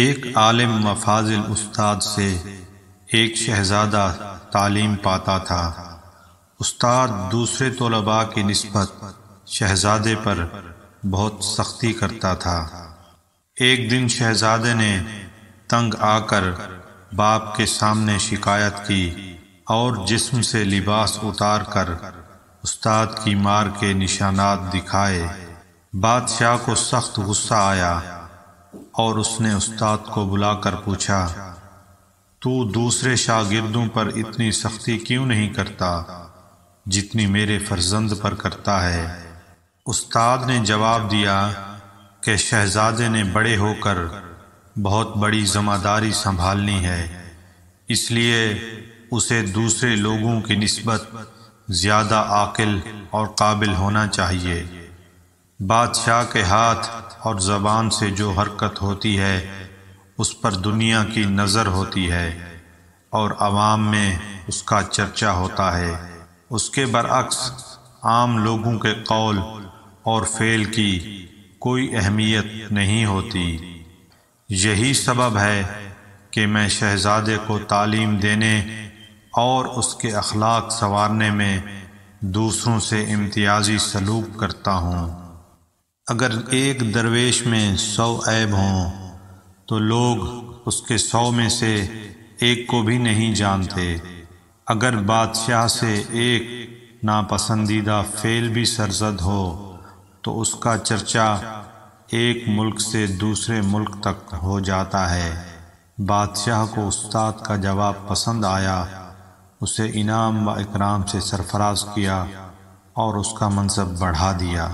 एक आलिम व फाजिल उस्ताद से एक शहजादा तालीम पाता था उस्ताद दूसरे तलबा की नस्बत शहजादे पर बहुत सख्ती करता था एक दिन शहजादे ने तंग आकर बाप के सामने शिकायत की और जिस्म से लिबास उतार कर उस्ताद की मार के निशानात दिखाए बादशाह को सख्त गुस्सा आया और उसने उस्ताद को बुलाकर पूछा तू दूसरे शागिर्दों पर इतनी सख्ती क्यों नहीं करता जितनी मेरे फर्जंद पर करता है उस्ताद ने जवाब दिया कि शहजादे ने बड़े होकर बहुत बड़ी ज़िम्मेदारी संभालनी है इसलिए उसे दूसरे लोगों की नस्बत ज़्यादा आकिल और काबिल होना चाहिए बादशाह के हाथ और ज़बान से जो हरकत होती है उस पर दुनिया की नज़र होती है और आवाम में उसका चर्चा होता है उसके बरक्स आम लोगों के कौल और फेल की कोई अहमियत नहीं होती यही सबब है कि मैं शहजादे को तालीम देने और उसके अखलाक संवारने में दूसरों से इम्तियाजी सलूक करता हूँ अगर एक दरवेश में सौ ऐब हों तो लोग उसके सौ में से एक को भी नहीं जानते अगर बादशाह से एक नापसंदीदा फेल भी सरजद हो तो उसका चर्चा एक मुल्क से दूसरे मुल्क तक हो जाता है बादशाह को उस्ताद का जवाब पसंद आया उसे इनाम व इकराम से सरफराज किया और उसका मनसब बढ़ा दिया